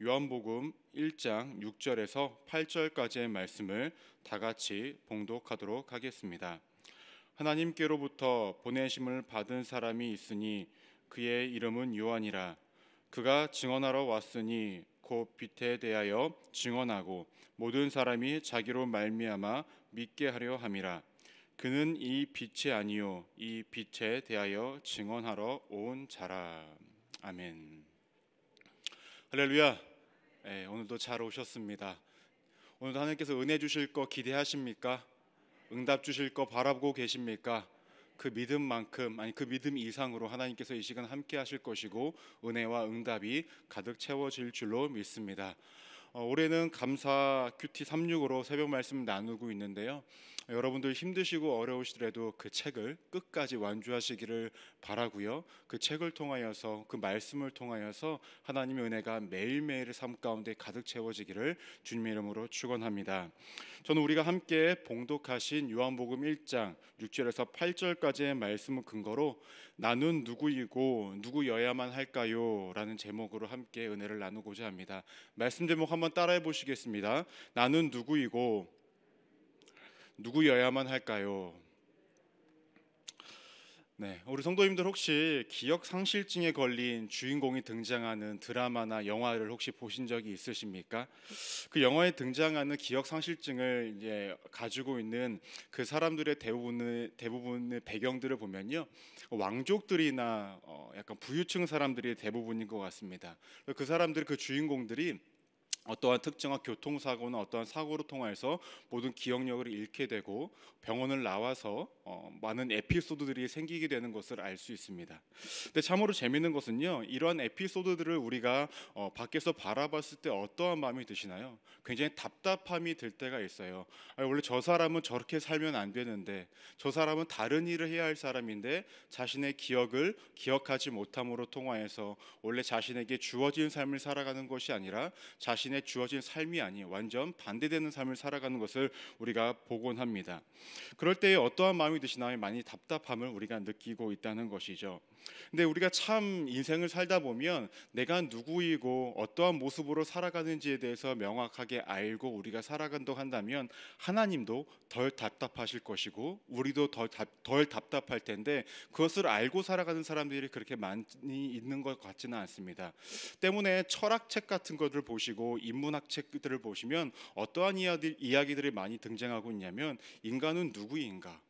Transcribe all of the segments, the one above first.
요한복음 1장 6절에서 8절까지의 말씀을 다 같이 봉독하도록 하겠습니다. 하나님께로부터 보내심을 받은 사람이 있으니 그의 이름은 요한이라 그가 증언하러 왔으니 곧 빛에 대하여 증언하고 모든 사람이 자기로 말미암아 믿게 하려 함이라 그는 이 빛이 아니요 이 빛에 대하여 증언하러 온 자라 아멘 할렐루야 예, 오늘도 잘 오셨습니다. 오늘도 하나님께서 은혜 주실 거 기대하십니까? 응답 주실 거 바라보고 계십니까? 그 믿음만큼 아니 그 믿음 이상으로 하나님께서 이 시간 함께 하실 것이고 은혜와 응답이 가득 채워질 줄로 믿습니다. 어, 올해는 감사 큐티 36으로 새벽 말씀 나누고 있는데요. 여러분들 힘드시고 어려우시더라도 그 책을 끝까지 완주하시기를 바라고요. 그 책을 통하여서 그 말씀을 통하여서 하나님의 은혜가 매일매일의 삶 가운데 가득 채워지기를 주님의 이름으로 축원합니다. 저는 우리가 함께 봉독하신 요한복음 1장 6절에서 8절까지의 말씀을 근거로 나는 누구이고 누구여야만 할까요라는 제목으로 함께 은혜를 나누고자 합니다. 말씀 제목 한번 따라해 보시겠습니다. 나는 누구이고 누구여야만 할까요? 네, 우리 성도님들 혹시 기억 상실증에 걸린 주인공이 등장하는 드라마나 영화를 혹시 보신 적이 있으십니까? 그 영화에 등장하는 기억 상실증을 이제 가지고 있는 그 사람들의 대부분의 대부분의 배경들을 보면요, 왕족들이나 어, 약간 부유층 사람들이 대부분인 것 같습니다. 그 사람들 그 주인공들이 어떠한 특정한 교통사고나 어떠한 사고로 통해서 모든 기억력을 잃게 되고 병원을 나와서 어, 많은 에피소드들이 생기게 되는 것을 알 수 있습니다. 근데 참으로 재미있는 것은요, 이러한 에피소드들을 우리가 어, 밖에서 바라봤을 때 어떠한 마음이 드시나요? 굉장히 답답함이 들 때가 있어요. 아니, 원래 저 사람은 저렇게 살면 안 되는데, 저 사람은 다른 일을 해야 할 사람인데 자신의 기억을 기억하지 못함으로 통하여서 원래 자신에게 주어진 삶을 살아가는 것이 아니라 자신 자신의 주어진 삶이 아닌 완전 반대되는 삶을 살아가는 것을 우리가 보곤 합니다. 그럴 때에 어떠한 마음이 드시나요? 많이 답답함을 우리가 느끼고 있다는 것이죠. 근데 우리가 참 인생을 살다 보면 내가 누구이고 어떠한 모습으로 살아가는지에 대해서 명확하게 알고 우리가 살아간다고 한다면 하나님도 덜 답답하실 것이고 우리도 덜, 답, 덜 답답할 텐데 그것을 알고 살아가는 사람들이 그렇게 많이 있는 것 같지는 않습니다. 때문에 철학책 같은 것들을 보시고 인문학 책들을 보시면 어떠한 이야기들이 많이 등장하고 있냐면 인간은 누구인가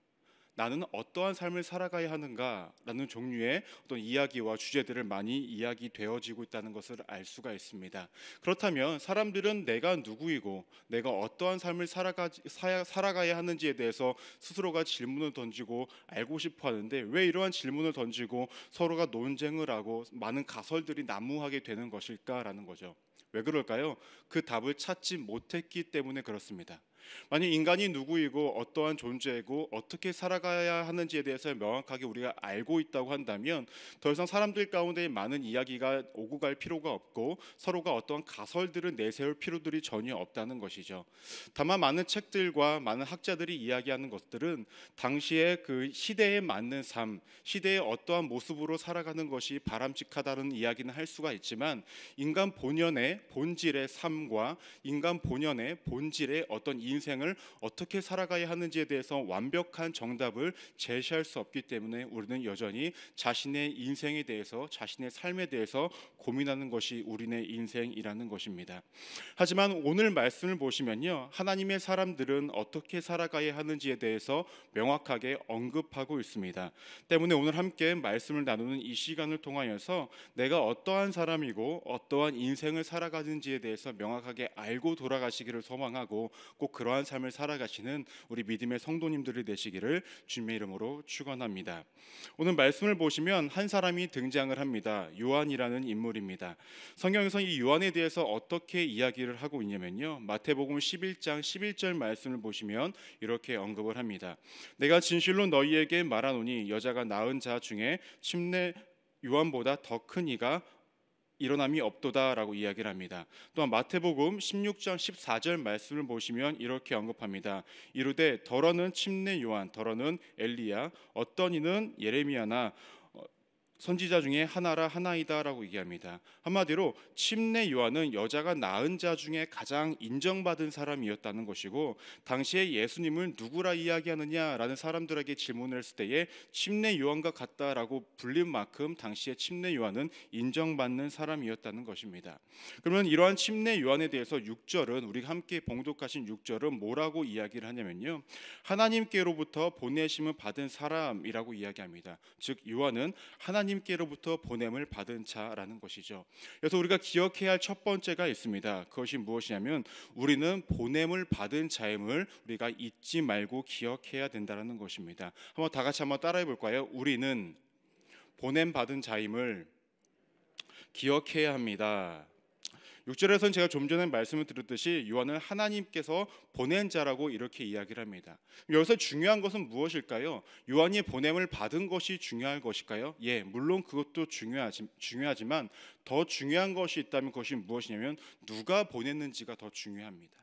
나는 어떠한 삶을 살아가야 하는가라는 종류의 어떤 이야기와 주제들을 많이 이야기되어지고 있다는 것을 알 수가 있습니다. 그렇다면 사람들은 내가 누구이고 내가 어떠한 삶을 살아가, 살아가야 하는지에 대해서 스스로가 질문을 던지고 알고 싶어 하는데 왜 이러한 질문을 던지고 서로가 논쟁을 하고 많은 가설들이 난무하게 되는 것일까라는 거죠. 왜 그럴까요? 그 답을 찾지 못했기 때문에 그렇습니다. 만약 인간이 누구이고 어떠한 존재고 이 어떻게 살아가야 하는지에 대해서 명확하게 우리가 알고 있다고 한다면 더 이상 사람들 가운데 많은 이야기가 오고 갈 필요가 없고 서로가 어떠한 가설들을 내세울 필요들이 전혀 없다는 것이죠. 다만 많은 책들과 많은 학자들이 이야기하는 것들은 당시의 그 시대에 맞는 삶, 시대의 어떠한 모습으로 살아가는 것이 바람직하다는 이야기는 할 수가 있지만 인간 본연의 본질의 삶과 인간 본연의 본질의 어떤 인 인생을 어떻게 살아가야 하는지에 대해서 완벽한 정답을 제시할 수 없기 때문에 우리는 여전히 자신의 인생에 대해서 자신의 삶에 대해서 고민하는 것이 우리네 인생이라는 것입니다. 하지만 오늘 말씀을 보시면요. 하나님의 사람들은 어떻게 살아가야 하는지에 대해서 명확하게 언급하고 있습니다. 때문에 오늘 함께 말씀을 나누는 이 시간을 통하여서 내가 어떠한 사람이고 어떠한 인생을 살아가는지에 대해서 명확하게 알고 돌아가시기를 소망하고 꼭 그러한 삶을 살아가시는 우리 믿음의 성도님들이 되시기를 주님의 이름으로 축원합니다. 오늘 말씀을 보시면 한 사람이 등장을 합니다. 요한이라는 인물입니다. 성경에서 이 요한에 대해서 어떻게 이야기를 하고 있냐면요. 마태복음 11장 11절 말씀을 보시면 이렇게 언급을 합니다. 내가 진실로 너희에게 말하노니 여자가 낳은 자 중에 침례 요한보다 더 큰 이가 일어남이 없도다라고 이야기를 합니다. 또한 마태복음 16장 14절 말씀을 보시면 이렇게 언급합니다. 이르되 더러는 침례 요한, 더러는 엘리야, 어떤 이는 예레미야나 선지자 중에 하나라 하나이다라고 얘기합니다. 한마디로 침례 요한은 여자가 낳은 자 중에 가장 인정받은 사람이었다는 것이고 당시에 예수님을 누구라 이야기하느냐라는 사람들에게 질문을 했을 때에 침례 요한과 같다라고 불린 만큼 당시에 침례 요한은 인정받는 사람이었다는 것입니다. 그러면 이러한 침례 요한에 대해서 6절은 우리 함께 봉독하신 6절은 뭐라고 이야기를 하냐면요. 하나님께로부터 보내심을 받은 사람이라고 이야기합니다. 즉 요한은 하나님 하나님께로부터 보냄을 받은 자라는 것이죠. 그래서 우리가 기억해야 할 첫 번째가 있습니다. 그것이 무엇이냐면 우리는 보냄을 받은 자임을 우리가 잊지 말고 기억해야 된다라는 것입니다. 한번 다 같이 한번 따라해 볼까요? 우리는 보냄 받은 자임을 기억해야 합니다. 6절에서는 제가 좀 전에 말씀을 드렸듯이 요한은 하나님께서 보낸 자라고 이렇게 이야기를 합니다. 여기서 중요한 것은 무엇일까요? 요한이 보냄을 받은 것이 중요할 것일까요? 예, 물론 그것도 중요하지, 중요하지만 더 중요한 것이 있다면 그것이 무엇이냐면 누가 보냈는지가 더 중요합니다.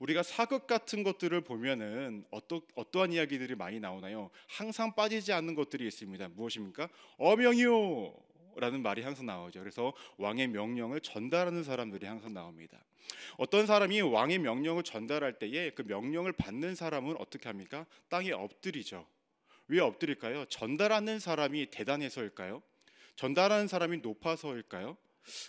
우리가 사극 같은 것들을 보면은 어떠, 어떠한 이야기들이 많이 나오나요? 항상 빠지지 않는 것들이 있습니다. 무엇입니까? 어명이요. 라는 말이 항상 나오죠. 그래서 왕의 명령을 전달하는 사람들이 항상 나옵니다. 어떤 사람이 왕의 명령을 전달할 때에 그 명령을 받는 사람은 어떻게 합니까? 땅에 엎드리죠. 왜 엎드릴까요? 전달하는 사람이 대단해서일까요? 전달하는 사람이 높아서일까요?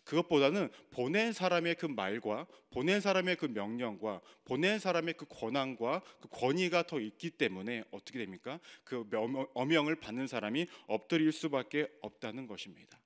그것보다는 보낸 사람의 그 말과 보낸 사람의 그 명령과 보낸 사람의 그 권한과 그 권위가 더 있기 때문에 어떻게 됩니까? 그 어명을 받는 사람이 엎드릴 수밖에 없다는 것입니다.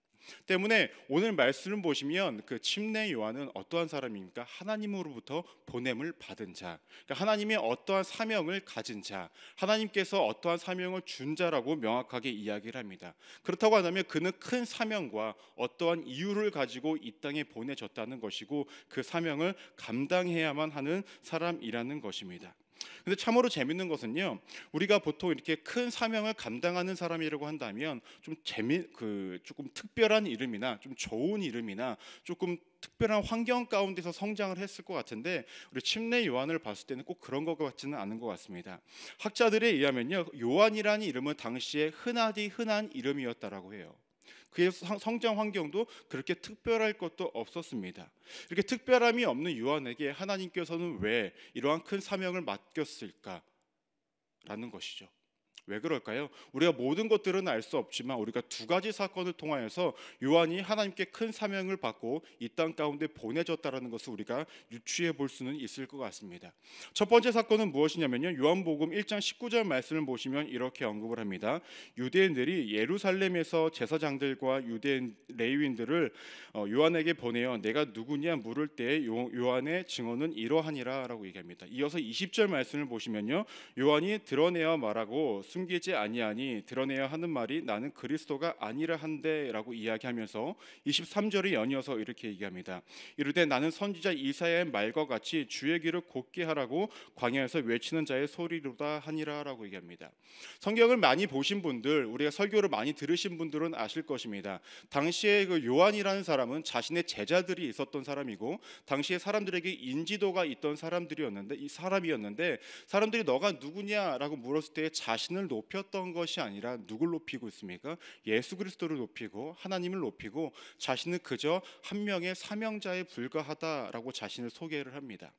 때문에 오늘 말씀을 보시면 그 침례 요한은 어떠한 사람입니까? 하나님으로부터 보냄을 받은 자, 그러니까 하나님의 어떠한 사명을 가진 자, 하나님께서 어떠한 사명을 준 자라고 명확하게 이야기를 합니다. 그렇다고 한다면 그는 큰 사명과 어떠한 이유를 가지고 이 땅에 보내졌다는 것이고 그 사명을 감당해야만 하는 사람이라는 것입니다. 근데 참으로 재밌는 것은요. 우리가 보통 이렇게 큰 사명을 감당하는 사람이라고 한다면 좀 재미 그 조금 특별한 이름이나 좀 좋은 이름이나 조금 특별한 환경 가운데서 성장을 했을 것 같은데 우리 침례 요한을 봤을 때는 꼭 그런 것 같지는 않은 것 같습니다. 학자들에 의하면요 요한이라는 이름은 당시에 흔하디 흔한 이름이었다라고 해요. 그의 성장 환경도 그렇게 특별할 것도 없었습니다. 이렇게 특별함이 없는 요한에게 하나님께서는 왜 이러한 큰 사명을 맡겼을까라는 것이죠. 왜 그럴까요? 우리가 모든 것들은 알 수 없지만 우리가 두 가지 사건을 통하여서 요한이 하나님께 큰 사명을 받고 이 땅 가운데 보내졌다라는 것을 우리가 유추해 볼 수는 있을 것 같습니다. 첫 번째 사건은 무엇이냐면요. 요한복음 1장 19절 말씀을 보시면 이렇게 언급을 합니다. 유대인들이 예루살렘에서 제사장들과 유대인 레위인들을 어, 요한에게 보내어 내가 누구냐 물을 때 요한의 증언은 이러하니라라고 얘기합니다. 이어서 20절 말씀을 보시면요. 요한이 드러내어 말하고 숨기지 아니하니 드러내야 하는 말이 나는 그리스도가 아니라 한데라고 이야기하면서 23절이 연이어서 이렇게 얘기합니다. 이르되 나는 선지자 이사야의 말과 같이 주의 길을 곧게 하라고 광야에서 외치는 자의 소리로다 하니라라고 얘기합니다. 성경을 많이 보신 분들, 우리가 설교를 많이 들으신 분들은 아실 것입니다. 당시에 그 요한이라는 사람은 자신의 제자들이 있었던 사람이고 당시에 사람들에게 인지도가 있던 사람들이었는데 이 사람이었는데 사람들이 너가 누구냐라고 물었을 때 자신을 자신을 높였던 것이 아니라 누굴 높이고 있습니까? 예수 그리스도를 높이고 하나님을 높이고 자신은 그저 한 명의 사명자에 불과하다라고 자신을 소개를 합니다.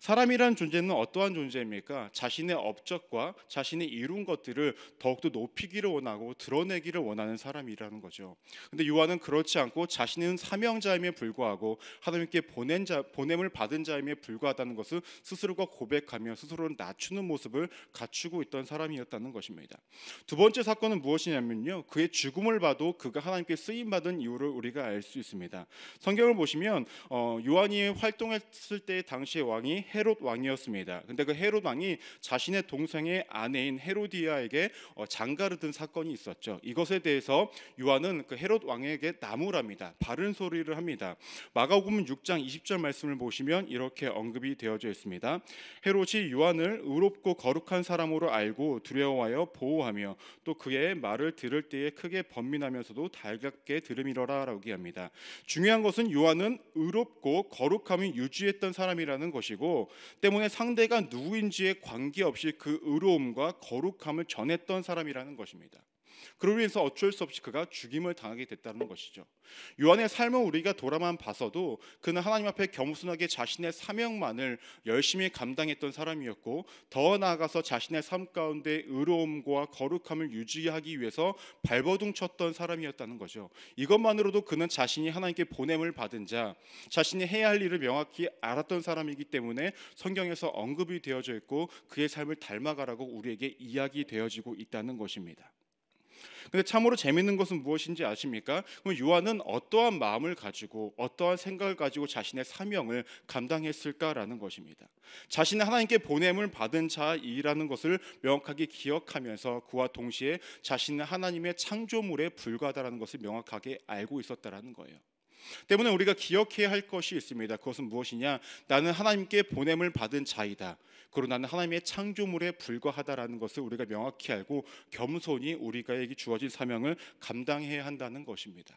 사람이란 존재는 어떠한 존재입니까? 자신의 업적과 자신이 이룬 것들을 더욱더 높이기를 원하고 드러내기를 원하는 사람이라는 거죠. 근데 요한은 그렇지 않고 자신은 사명자임에 불구하고 하나님께 보낸 자 보냄을 받은 자임에 불과하다는 것을 스스로가 고백하며 스스로를 낮추는 모습을 갖추고 있던 사람이었다는 것입니다. 것입니다. 두 번째 사건은 무엇이냐면요. 그의 죽음을 봐도 그가 하나님께 쓰임 받은 이유를 우리가 알 수 있습니다. 성경을 보시면 어, 요한이 활동했을 때 당시의 왕이 헤롯 왕이었습니다. 근데 그 헤롯 왕이 자신의 동생의 아내인 헤로디아에게 어, 장가를 든 사건이 있었죠. 이것에 대해서 요한은 그 헤롯 왕에게 나무랍니다. 바른 소리를 합니다. 마가복음 6장 20절 말씀을 보시면 이렇게 언급이 되어져 있습니다. 헤롯이 요한을 의롭고 거룩한 사람으로 알고 두려워하여 대하여 보호하며 또 그의 말을 들을 때에 크게 번민하면서도 달갑게 들음이러라라고 얘기합니다. 중요한 것은 요한은 의롭고 거룩함을 유지했던 사람이라는 것이고 때문에 상대가 누구인지에 관계없이 그 의로움과 거룩함을 전했던 사람이라는 것입니다. 그로 인해서 어쩔 수 없이 그가 죽임을 당하게 됐다는 것이죠. 요한의 삶을 우리가 돌아만 봐서도 그는 하나님 앞에 겸손하게 자신의 사명만을 열심히 감당했던 사람이었고 더 나아가서 자신의 삶 가운데 의로움과 거룩함을 유지하기 위해서 발버둥 쳤던 사람이었다는 거죠. 이것만으로도 그는 자신이 하나님께 보냄을 받은 자, 자신이 해야 할 일을 명확히 알았던 사람이기 때문에 성경에서 언급이 되어져 있고 그의 삶을 닮아가라고 우리에게 이야기되어지고 있다는 것입니다. 근데 참으로 재밌는 것은 무엇인지 아십니까? 그럼 요한은 어떠한 마음을 가지고 어떠한 생각을 가지고 자신의 사명을 감당했을까라는 것입니다. 자신은 하나님께 보냄을 받은 자이라는 것을 명확하게 기억하면서 그와 동시에 자신은 하나님의 창조물에 불과하다라는 것을 명확하게 알고 있었다라는 거예요. 때문에 우리가 기억해야 할 것이 있습니다. 그것은 무엇이냐? 나는 하나님께 보냄을 받은 자이다. 그리고 나는 하나님의 창조물에 불과하다라는 것을 우리가 명확히 알고 겸손히 우리가에게 주어진 사명을 감당해야 한다는 것입니다.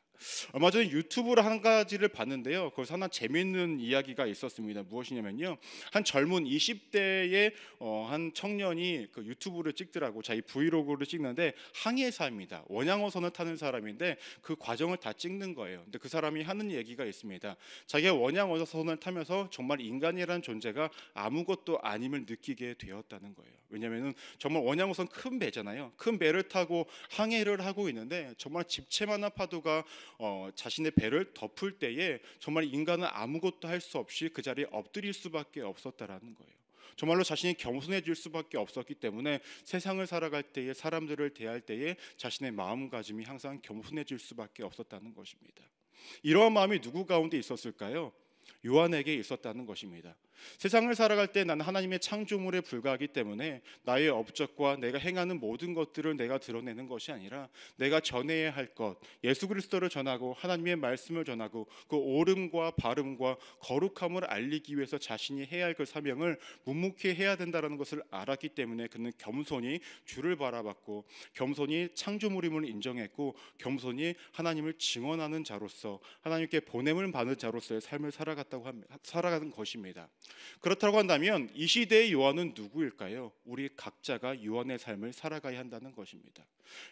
얼마 전에 유튜브를 한 가지를 봤는데요. 거기서 하나 재밌는 이야기가 있었습니다. 무엇이냐면요. 한 젊은 20대의 어, 한 청년이 그 유튜브를 찍더라고 자기 브이로그를 찍는데 항해사입니다. 원양어선을 타는 사람인데 그 과정을 다 찍는 거예요. 근데 그 사람이 한 하는 얘기가 있습니다. 자기가 원양 어선을 타면서 정말 인간이라는 존재가 아무것도 아님을 느끼게 되었다는 거예요. 왜냐하면 정말 원양 어선 큰 배잖아요. 큰 배를 타고 항해를 하고 있는데 정말 집채만한 파도가 어, 자신의 배를 덮을 때에 정말 인간은 아무것도 할 수 없이 그 자리에 엎드릴 수밖에 없었다라는 거예요. 정말로 자신이 겸손해질 수밖에 없었기 때문에 세상을 살아갈 때에 사람들을 대할 때에 자신의 마음가짐이 항상 겸손해질 수밖에 없었다는 것입니다. 이러한 마음이 누구 가운데 있었을까요? 요한에게 있었다는 것입니다. 세상을 살아갈 때 나는 하나님의 창조물에 불과하기 때문에 나의 업적과 내가 행하는 모든 것들을 내가 드러내는 것이 아니라 내가 전해야 할 것, 예수 그리스도를 전하고 하나님의 말씀을 전하고 그 옳음과 바름과 거룩함을 알리기 위해서 자신이 해야 할 그 사명을 묵묵히 해야 된다는 것을 알았기 때문에 그는 겸손히 주를 바라봤고 겸손히 창조물임을 인정했고 겸손히 하나님을 증언하는 자로서 하나님께 보냄을 받는 자로서의 삶을 살아갔다 살아갔다고 살아가는 것입니다. 그렇다고 한다면 이 시대의 요한은 누구일까요? 우리 각자가 요한의 삶을 살아가야 한다는 것입니다.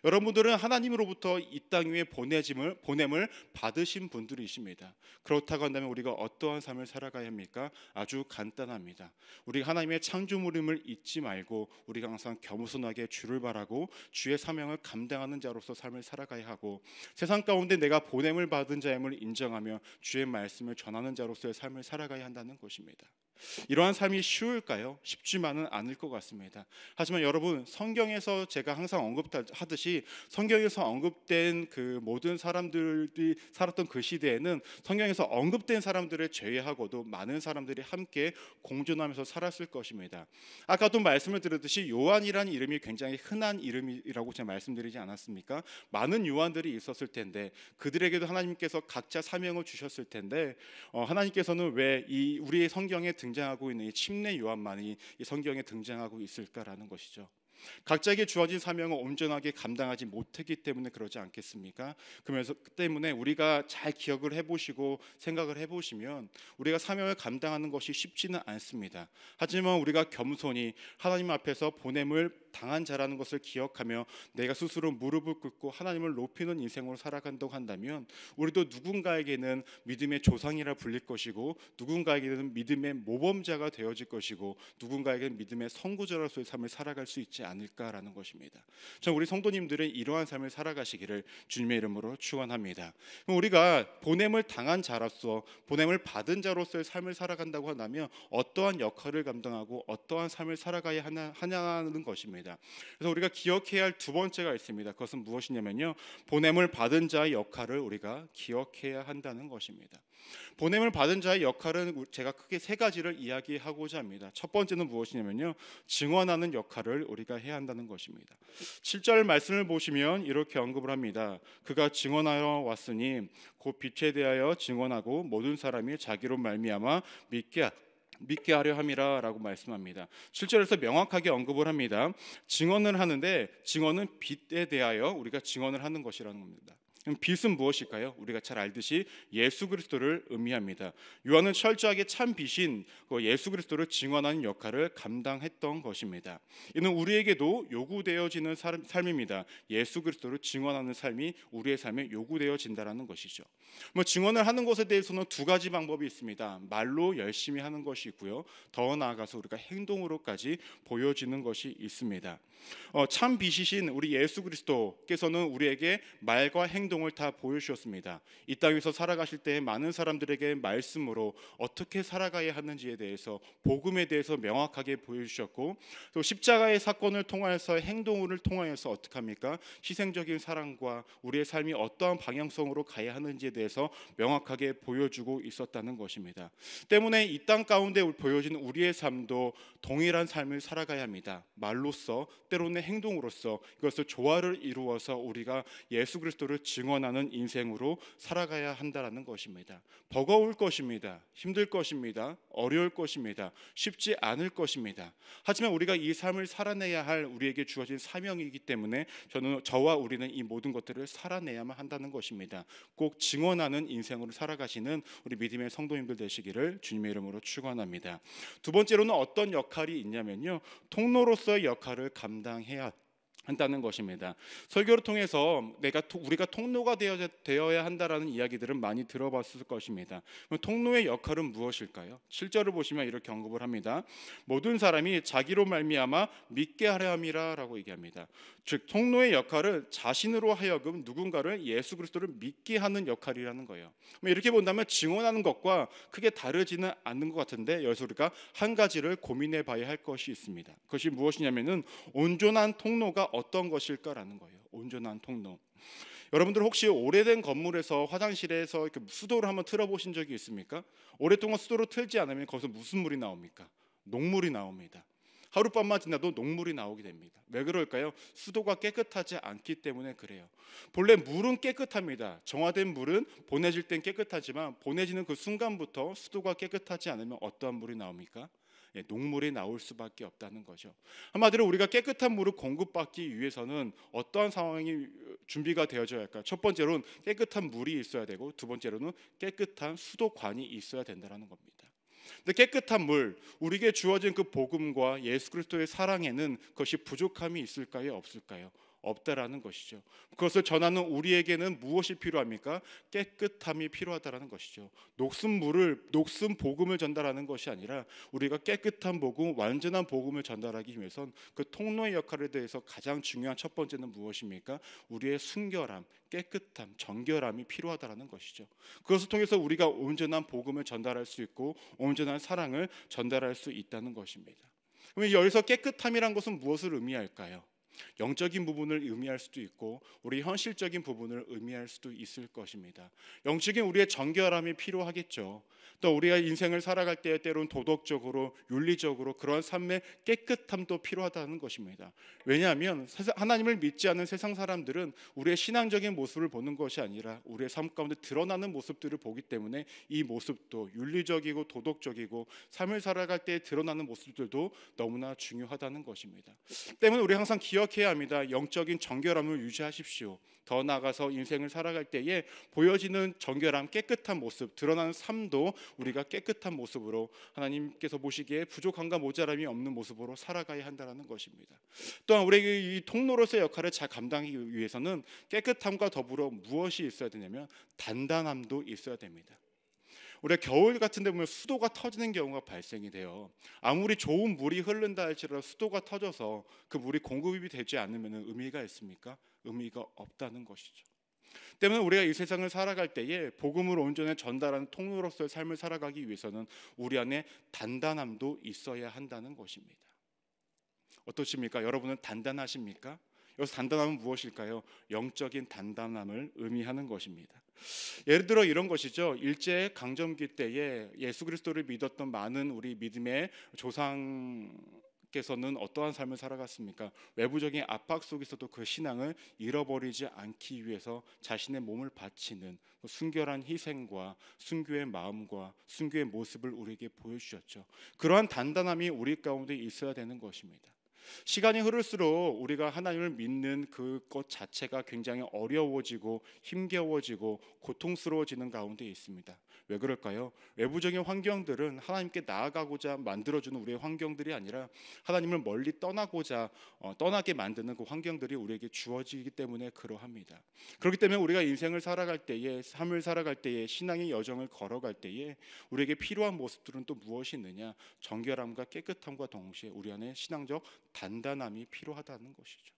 여러분들은 하나님으로부터 이 땅 위에 보내짐을 보냄을 받으신 분들이십니다. 그렇다고 한다면 우리가 어떠한 삶을 살아가야 합니까? 아주 간단합니다. 우리 하나님의 창조물임을 잊지 말고 우리가 항상 겸손하게 주를 바라고 주의 사명을 감당하는 자로서 삶을 살아가야 하고 세상 가운데 내가 보냄을 받은 자임을 인정하며 주의 말씀을 전하는 자로서의 삶을 살아가야 한다는 것입니다. 이러한 삶이 쉬울까요? 쉽지만은 않을 것 같습니다. 하지만 여러분 성경에서 제가 항상 언급하듯이 성경에서 언급된 그 모든 사람들이 살았던 그 시대에는 성경에서 언급된 사람들을 제외하고도 많은 사람들이 함께 공존하면서 살았을 것입니다. 아까도 말씀을 드렸듯이 요한이라는 이름이 굉장히 흔한 이름이라고 제가 말씀드리지 않았습니까? 많은 요한들이 있었을 텐데 그들에게도 하나님께서 각자 사명을 주셨을 텐데 어, 하나님께서는 왜이 우리의 성경에 등장하고 있는 이 침례 요한만이 이 성경에 등장하고 있을까라는 것이죠. 각자에게 주어진 사명을 온전하게 감당하지 못했기 때문에 그러지 않겠습니까? 그러면서 그 때문에 우리가 잘 기억을 해보시고 생각을 해보시면 우리가 사명을 감당하는 것이 쉽지는 않습니다. 하지만 우리가 겸손히 하나님 앞에서 보냄을 당한 자라는 것을 기억하며 내가 스스로 무릎을 꿇고 하나님을 높이는 인생으로 살아간다고 한다면 우리도 누군가에게는 믿음의 조상이라 불릴 것이고 누군가에게는 믿음의 모범자가 되어질 것이고 누군가에게는 믿음의 선구자로서의 삶을 살아갈 수 있지 않을까라는 것입니다. 전 우리 성도님들의 이러한 삶을 살아가시기를 주님의 이름으로 축원합니다. 우리가 보냄을 당한 자로서 보냄을 받은 자로서의 삶을 살아간다고 한다면 어떠한 역할을 감당하고 어떠한 삶을 살아가야 하냐, 하는 것입니다. 있습니다. 그래서 우리가 기억해야 할 두 번째가 있습니다. 그것은 무엇이냐면요. 보냄을 받은 자의 역할을 우리가 기억해야 한다는 것입니다. 보냄을 받은 자의 역할은 제가 크게 세 가지를 이야기하고자 합니다. 첫 번째는 무엇이냐면요. 증언하는 역할을 우리가 해야 한다는 것입니다. 7절 말씀을 보시면 이렇게 언급을 합니다. 그가 증언하여 왔으니 곧 빛에 대하여 증언하고 모든 사람이 자기로 말미암아 믿게 믿게 하려 함이라라고 말씀합니다. 7절에서 명확하게 언급을 합니다. 증언을 하는데 증언은 빛에 대하여 우리가 증언을 하는 것이라는 겁니다. 빛은 무엇일까요? 우리가 잘 알듯이 예수 그리스도를 의미합니다. 요한은 철저하게 참 빛인 그 예수 그리스도를 증언하는 역할을 감당했던 것입니다. 이는 우리에게도 요구되어지는 삶입니다. 예수 그리스도를 증언하는 삶이 우리의 삶에 요구되어진다라는 것이죠. 뭐 증언을 하는 것에 대해서는 두 가지 방법이 있습니다. 말로 열심히 하는 것이 있고요. 더 나아가서 우리가 행동으로까지 보여지는 것이 있습니다. 어, 참 빛이신 우리 예수 그리스도께서는 우리에게 말과 행동 행동을 다 보여주셨습니다. 이 땅에서 살아가실 때 많은 사람들에게 말씀으로 어떻게 살아가야 하는지에 대해서 복음에 대해서 명확하게 보여주셨고 또 십자가의 사건을 통하여서 행동을 통해서 어떻게 합니까? 희생적인 사랑과 우리의 삶이 어떠한 방향성으로 가야 하는지에 대해서 명확하게 보여주고 있었다는 것입니다. 때문에 이 땅 가운데 보여진 우리의 삶도 동일한 삶을 살아가야 합니다. 말로써 때로는 행동으로써 이것을 조화를 이루어서 우리가 예수 그리스도를 증 증언하는 인생으로 살아가야 한다라는 것입니다. 버거울 것입니다. 힘들 것입니다. 어려울 것입니다. 쉽지 않을 것입니다. 하지만 우리가 이 삶을 살아내야 할 우리에게 주어진 사명이기 때문에 저는 저와 우리는 이 모든 것들을 살아내야만 한다는 것입니다. 꼭 증언하는 인생으로 살아가시는 우리 믿음의 성도님들 되시기를 주님의 이름으로 축원합니다. 두 번째로는 어떤 역할이 있냐면요. 통로로서의 역할을 감당해야 한다는 것입니다. 설교를 통해서 내가 우리가 통로가 되어야 한다라는 이야기들은 많이 들어봤을 것입니다. 통로의 역할은 무엇일까요? 7절을 보시면 이렇게 언급을 합니다. 모든 사람이 자기로 말미암아 믿게 하려 함이라라고 얘기합니다. 즉 통로의 역할은 자신으로 하여금 누군가를 예수 그리스도를 믿게 하는 역할이라는 거예요. 이렇게 본다면 증언하는 것과 크게 다르지는 않는 것 같은데 여기서 우리가 한 가지를 고민해 봐야 할 것이 있습니다. 그것이 무엇이냐면은 온전한 통로가 어떤 것일까라는 거예요. 온전한 통로. 여러분들 혹시 오래된 건물에서 화장실에서 이렇게 수도를 한번 틀어 보신 적이 있습니까? 오랫동안 수도를 틀지 않으면 거기서 무슨 물이 나옵니까? 녹물이 나옵니다. 하룻밤만 지나도 녹물이 나오게 됩니다. 왜 그럴까요? 수도가 깨끗하지 않기 때문에 그래요. 본래 물은 깨끗합니다. 정화된 물은 보내질 땐 깨끗하지만 보내지는 그 순간부터 수도가 깨끗하지 않으면 어떠한 물이 나옵니까? 예, 녹물이 나올 수밖에 없다는 거죠. 한마디로 우리가 깨끗한 물을 공급받기 위해서는 어떠한 상황이 준비가 되어져야 할까? 첫 번째로는 깨끗한 물이 있어야 되고 두 번째로는 깨끗한 수도관이 있어야 된다는 겁니다. 근데 깨끗한 물, 우리에게 주어진 그 복음과 예수 그리스도의 사랑에는 그것이 부족함이 있을까요, 없을까요? 없다라는 것이죠. 그것을 전하는 우리에게는 무엇이 필요합니까? 깨끗함이 필요하다라는 것이죠. 녹슨 물을 녹슨 복음을 전달하는 것이 아니라 우리가 깨끗한 복음, 완전한 복음을 전달하기 위해선 그 통로의 역할에 대해서 가장 중요한 첫 번째는 무엇입니까? 우리의 순결함, 깨끗함, 정결함이 필요하다라는 것이죠. 그것을 통해서 우리가 온전한 복음을 전달할 수 있고 온전한 사랑을 전달할 수 있다는 것입니다. 그럼 여기서 깨끗함이란 것은 무엇을 의미할까요? 영적인 부분을 의미할 수도 있고 우리 현실적인 부분을 의미할 수도 있을 것입니다. 영적인 우리의 정결함이 필요하겠죠. 또 우리가 인생을 살아갈 때에 때론 도덕적으로 윤리적으로 그러 삶의 깨끗함도 필요하다는 것입니다. 왜냐하면 하나님을 믿지 않는 세상 사람들은 우리의 신앙적인 모습을 보는 것이 아니라 우리의 삶 가운데 드러나는 모습들을 보기 때문에 이 모습도 윤리적이고 도덕적이고 삶을 살아갈 때 드러나는 모습들도 너무나 중요하다는 것입니다. 때문에 우리 항상 기억 기억해야 합니다. 영적인 정결함을 유지하십시오. 더 나아가서 인생을 살아갈 때에 보여지는 정결함, 깨끗한 모습, 드러나는 삶도 우리가 깨끗한 모습으로 하나님께서 보시기에 부족함과 모자람이 없는 모습으로 살아가야 한다는 것입니다. 또한 우리의 이 통로로서의 역할을 잘 감당하기 위해서는 깨끗함과 더불어 무엇이 있어야 되냐면 단단함도 있어야 됩니다. 우리가 겨울 같은 데 보면 수도가 터지는 경우가 발생이 돼요. 아무리 좋은 물이 흐른다 할지라도 수도가 터져서 그 물이 공급이 되지 않으면 의미가 있습니까? 의미가 없다는 것이죠. 때문에 우리가 이 세상을 살아갈 때에 복음을 온전히 전달하는 통로로서의 삶을 살아가기 위해서는 우리 안에 단단함도 있어야 한다는 것입니다. 어떠십니까? 여러분은 단단하십니까? 여기서 단단함은 무엇일까요? 영적인 단단함을 의미하는 것입니다. 예를 들어 이런 것이죠. 일제 강점기 때에 예수 그리스도를 믿었던 많은 우리 믿음의 조상 께서는 어떠한 삶을 살아갔습니까? 외부적인 압박 속에서도 그 신앙을 잃어버리지 않기 위해서 자신의 몸을 바치는 뭐 순결한 희생과 순교의 마음과 순교의 모습을 우리에게 보여주셨죠. 그러한 단단함이 우리 가운데 있어야 되는 것입니다. 시간이 흐를수록 우리가 하나님을 믿는 그 것 자체가 굉장히 어려워지고 힘겨워지고 고통스러워지는 가운데 있습니다. 왜 그럴까요? 외부적인 환경들은 하나님께 나아가고자 만들어주는 우리의 환경들이 아니라 하나님을 멀리 떠나고자 어, 떠나게 만드는 그 환경들이 우리에게 주어지기 때문에 그러합니다. 그렇기 때문에 우리가 인생을 살아갈 때에 삶을 살아갈 때에 신앙의 여정을 걸어갈 때에 우리에게 필요한 모습들은 또 무엇이 있느냐? 정결함과 깨끗함과 동시에 우리 안에 신앙적 단단함이 필요하다는 것이죠.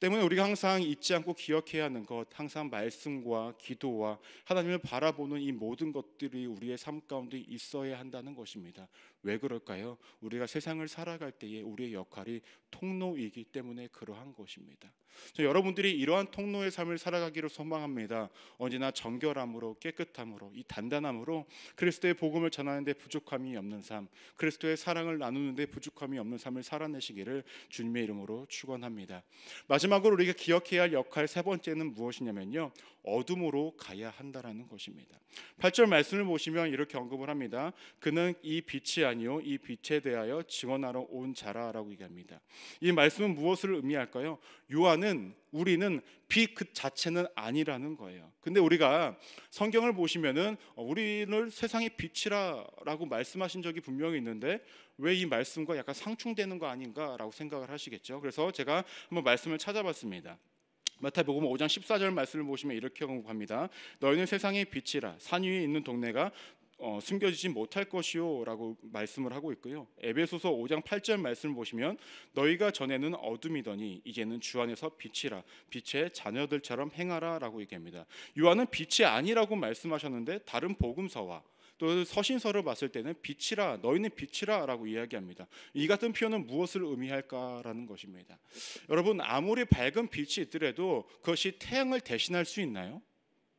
때문에 우리가 항상 잊지 않고 기억해야 하는 것, 항상 말씀과 기도와 하나님을 바라보는 이 모든 것들이 우리의 삶 가운데 있어야 한다는 것입니다. 왜 그럴까요? 우리가 세상을 살아갈 때에 우리의 역할이 통로이기 때문에 그러한 것입니다. 여러분들이 이러한 통로의 삶을 살아가기를 소망합니다. 언제나 정결함으로 깨끗함으로 이 단단함으로 그리스도의 복음을 전하는데 부족함이 없는 삶, 그리스도의 사랑을 나누는데 부족함이 없는 삶을 살아내시기를 주님의 이름으로 축원합니다. 마지막으로 우리가 기억해야 할 역할 세 번째는 무엇이냐면요. 어둠으로 가야 한다라는 것입니다. 8절 말씀을 보시면 이렇게 언급을 합니다. 그는 이 빛이 아니 있니요이 빛에 대하여 증언하러 온 자라라고 얘기합니다. 이 말씀은 무엇을 의미할까요? 요한은 우리는 빛 그 자체는 아니라는 거예요. 근데 우리가 성경을 보시면은 어, 우리를 세상의 빛이라라고 말씀하신 적이 분명히 있는데 왜 이 말씀과 약간 상충되는 거 아닌가라고 생각을 하시겠죠. 그래서 제가 한번 말씀을 찾아봤습니다. 마태복음 5장 14절 말씀을 보시면 이렇게 언급합니다. 너희는 세상의 빛이라 산 위에 있는 동네가 어, 숨겨지지 못할 것이요라고 말씀을 하고 있고요. 에베소서 5장 8절 말씀 보시면 너희가 전에는 어둠이더니 이제는 주 안에서 빛이라 빛의 자녀들처럼 행하라라고 얘기합니다. 요한은 빛이 아니라고 말씀하셨는데 다른 복음서와 또 서신서를 봤을 때는 빛이라 너희는 빛이라라고 이야기합니다. 이 같은 표현은 무엇을 의미할까라는 것입니다. 여러분 아무리 밝은 빛이 있더라도 그것이 태양을 대신할 수 있나요?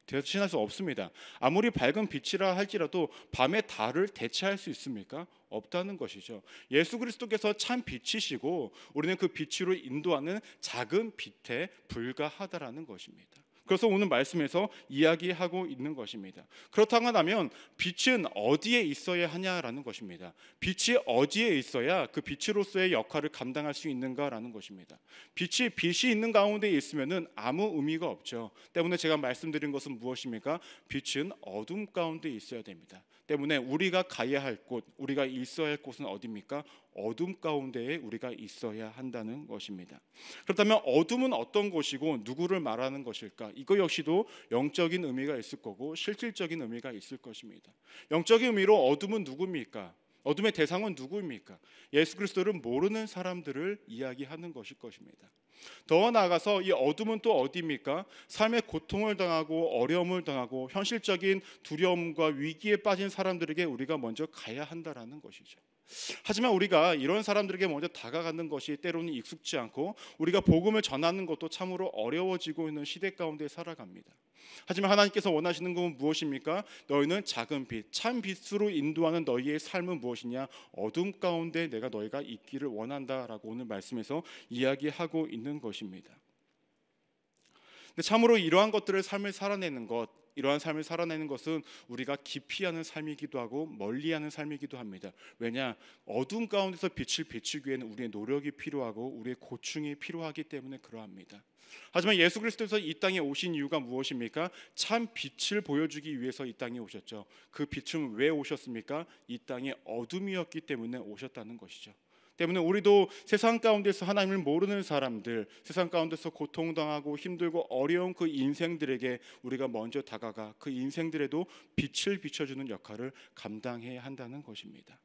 대신할 수 없습니다. 아무리 밝은 빛이라 할지라도 밤의 달을 대체할 수 있습니까? 없다는 것이죠. 예수 그리스도께서 참 빛이시고 우리는 그 빛으로 인도하는 작은 빛에 불과하다라는 것입니다. 그래서 오늘 말씀에서 이야기하고 있는 것입니다. 그렇다고 하면 빛은 어디에 있어야 하냐라는 것입니다. 빛이 어디에 있어야 그 빛으로서의 역할을 감당할 수 있는가라는 것입니다. 빛이 빛이 있는 가운데 있으면은 아무 의미가 없죠. 때문에 제가 말씀드린 것은 무엇입니까? 빛은 어둠 가운데 있어야 됩니다. 때문에 우리가 가야 할 곳, 우리가 있어야 할 곳은 어디입니까? 어둠 가운데에 우리가 있어야 한다는 것입니다. 그렇다면 어둠은 어떤 것이고 누구를 말하는 것일까? 이거 역시도 영적인 의미가 있을 거고 실질적인 의미가 있을 것입니다. 영적인 의미로 어둠은 누굽니까? 어둠의 대상은 누구입니까? 예수 그리스도를 모르는 사람들을 이야기하는 것일 것입니다. 더 나아가서 이 어둠은 또 어디입니까? 삶의 고통을 당하고 어려움을 당하고 현실적인 두려움과 위기에 빠진 사람들에게 우리가 먼저 가야 한다라는 것이죠. 하지만 우리가 이런 사람들에게 먼저 다가가는 것이 때로는 익숙지 않고 우리가 복음을 전하는 것도 참으로 어려워지고 있는 시대 가운데 살아갑니다. 하지만 하나님께서 원하시는 것은 무엇입니까? 너희는 작은 빛, 참 빛으로 인도하는 너희의 삶은 무엇이냐? 어둠 가운데 내가 너희가 있기를 원한다라고 오늘 말씀에서 이야기하고 있는 것입니다. 근데 참으로 이러한 것들을 삶을 살아내는 것 이러한 삶을 살아내는 것은 우리가 기피하는 삶이기도 하고 멀리하는 삶이기도 합니다. 왜냐 어둠 가운데서 빛을 비추기 에는 우리의 노력이 필요하고 우리의 고충이 필요하기 때문에 그러합니다. 하지만 예수 그리스도께서 이 땅에 오신 이유가 무엇입니까? 참 빛을 보여주기 위해서 이 땅에 오셨죠. 그 빛은 왜 오셨습니까? 이 땅에 어둠이었기 때문에 오셨다는 것이죠. 때문에 우리도 세상 가운데서 하나님을 모르는 사람들, 세상 가운데서 고통당하고 힘들고 어려운 그 인생들에게 우리가 먼저 다가가 그 인생들에도 빛을 비춰주는 역할을 감당해야 한다는 것입니다.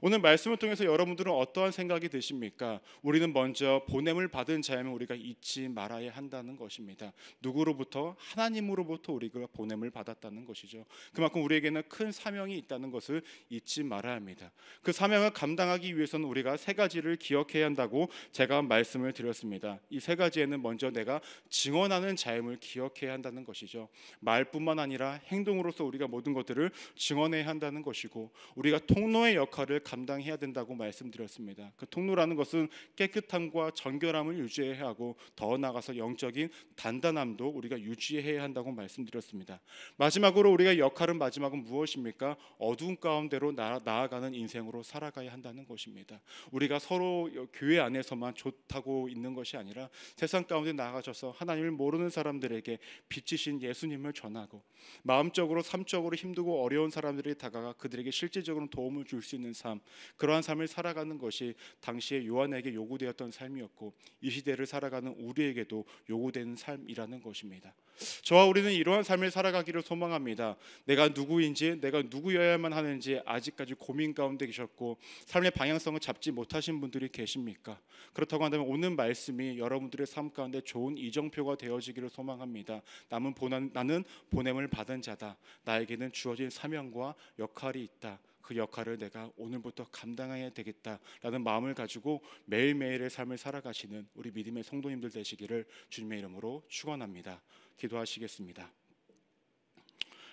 오늘 말씀을 통해서 여러분들은 어떠한 생각이 드십니까? 우리는 먼저 보냄을 받은 자임을 우리가 잊지 말아야 한다는 것입니다. 누구로부터 하나님으로부터 우리가 보냄을 받았다는 것이죠. 그만큼 우리에게는 큰 사명이 있다는 것을 잊지 말아야 합니다. 그 사명을 감당하기 위해서는 우리가 세 가지를 기억해야 한다고 제가 말씀을 드렸습니다. 이 세 가지에는 먼저 내가 증언하는 자임을 기억해야 한다는 것이죠. 말뿐만 아니라 행동으로서 우리가 모든 것들을 증언해야 한다는 것이고 우리가 통로의 역할 역할을 감당해야 된다고 말씀드렸습니다. 그 통로라는 것은 깨끗함과 정결함을 유지해야 하고 더 나아가서 영적인 단단함도 우리가 유지해야 한다고 말씀드렸습니다. 마지막으로 우리가 역할은 마지막은 무엇입니까? 어두운 가운데로 나, 나아가는 인생으로 살아가야 한다는 것입니다. 우리가 서로 교회 안에서만 좋다고 있는 것이 아니라 세상 가운데 나아가셔서 하나님을 모르는 사람들에게 빛이신 예수님을 전하고 마음적으로 삶적으로 힘들고 어려운 사람들이 다가가 그들에게 실제적으로 도움을 줄 수 있는 삶, 그러한 삶을 살아가는 것이 당시에 요한에게 요구되었던 삶이었고 이 시대를 살아가는 우리에게도 요구되는 삶이라는 것입니다. 저와 우리는 이러한 삶을 살아가기를 소망합니다. 내가 누구인지, 내가 누구여야만 하는지 아직까지 고민 가운데 계셨고 삶의 방향성을 잡지 못하신 분들이 계십니까? 그렇다고 한다면 오늘 말씀이 여러분들의 삶 가운데 좋은 이정표가 되어지기를 소망합니다. 남은 보난, 나는 보냄을 받은 자다. 나에게는 주어진 사명과 역할이 있다. 그 역할을 내가 오늘부터 감당해야 되겠다라는 마음을 가지고 매일매일의 삶을 살아가시는 우리 믿음의 성도님들 되시기를 주님의 이름으로 축원합니다. 기도하시겠습니다.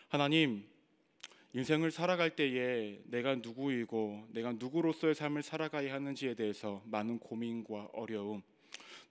하나님 인생을 살아갈 때에 내가 누구이고 내가 누구로서의 삶을 살아가야 하는지에 대해서 많은 고민과 어려움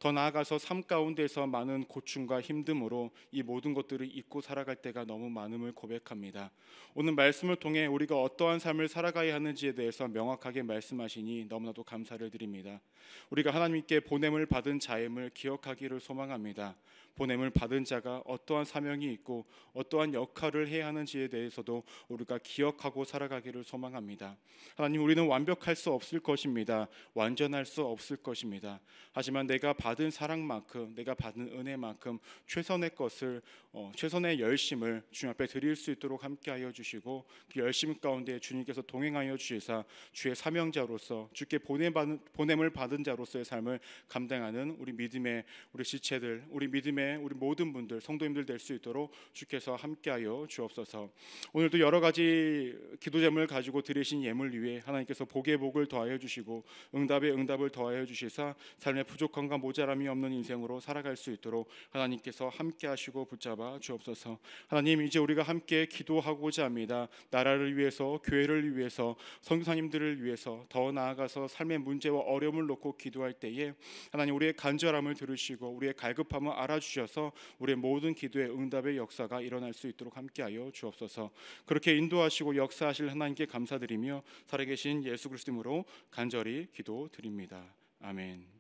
더 나아가서 삶 가운데서 많은 고충과 힘듦으로 이 모든 것들을 잊고 살아갈 때가 너무 많음을 고백합니다. 오늘 말씀을 통해 우리가 어떠한 삶을 살아가야 하는지에 대해서 명확하게 말씀하시니 너무나도 감사를 드립니다. 우리가 하나님께 보냄을 받은 자임을 기억하기를 소망합니다. 보냄을 받은 자가 어떠한 사명이 있고 어떠한 역할을 해야 하는지에 대해서도 우리가 기억하고 살아가기를 소망합니다. 하나님 우리는 완벽할 수 없을 것입니다. 완전할 수 없을 것입니다. 하지만 내가 받은 사랑만큼 내가 받은 은혜만큼 최선의 것을 어, 최선의 열심을 주님 앞에 드릴 수 있도록 함께하여 주시고 그 열심 가운데 주님께서 동행하여 주시사 주의 사명자로서 주께 보냄 받은, 보냄을 받은 자로서의 삶을 감당하는 우리 믿음의 우리 지체들 우리 믿음의 믿음의 우리 모든 분들 성도님들 될 수 있도록 주께서 함께하여 주옵소서. 오늘도 여러 가지 기도 제물 가지고 드리신 예물 위에 하나님께서 복의 복을 더하여 주시고 응답의 응답을 더하여 주시사 삶의 부족함과 모자람이 없는 인생으로 살아갈 수 있도록 하나님께서 함께하시고 붙잡아 주옵소서. 하나님 이제 우리가 함께 기도하고자 합니다. 나라를 위해서, 교회를 위해서, 성교사님들을 위해서 더 나아가서 삶의 문제와 어려움을 놓고 기도할 때에 하나님 우리의 간절함을 들으시고 우리의 갈급함을 알아주. 주셔서 우리의 모든 기도의 응답의 역사가 일어날 수 있도록 함께하여 주옵소서. 그렇게 인도하시고 역사하실 하나님께 감사드리며 살아계신 예수 그리스도로 간절히 기도드립니다. 아멘.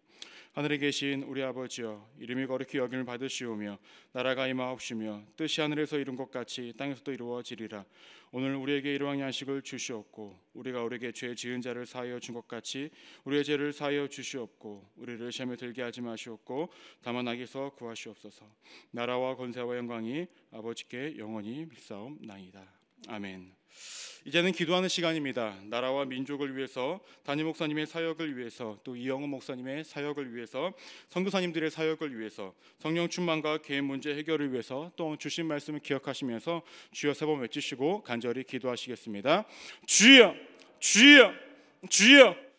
하늘에 계신 우리 아버지여 이름이 거룩히 여김을 받으시오며 나라가 임하옵시며 뜻이 하늘에서 이룬 것 같이 땅에서도 이루어지리라 오늘 우리에게 이러한 양식을 주시옵고 우리가 우리에게 죄 지은 자를 사하여 준 것 같이 우리의 죄를 사하여 주시옵고 우리를 시험에 들게 하지 마시옵고 다만 악에서 구하시옵소서 나라와 권세와 영광이 아버지께 영원히 빌사옵나이다 아멘 이제는 기도하는 시간입니다. 나라와 민족을 위해서 단임 목사님의 사역을 위해서 또 이영호 목사님의 사역을 위해서 선교사님들의 사역을 위해서 성령 충만과 개인 문제 해결을 위해서 또 주신 말씀을 기억하시면서 주여 세 번 외치시고 간절히 기도하시겠습니다. 주여 주여 주여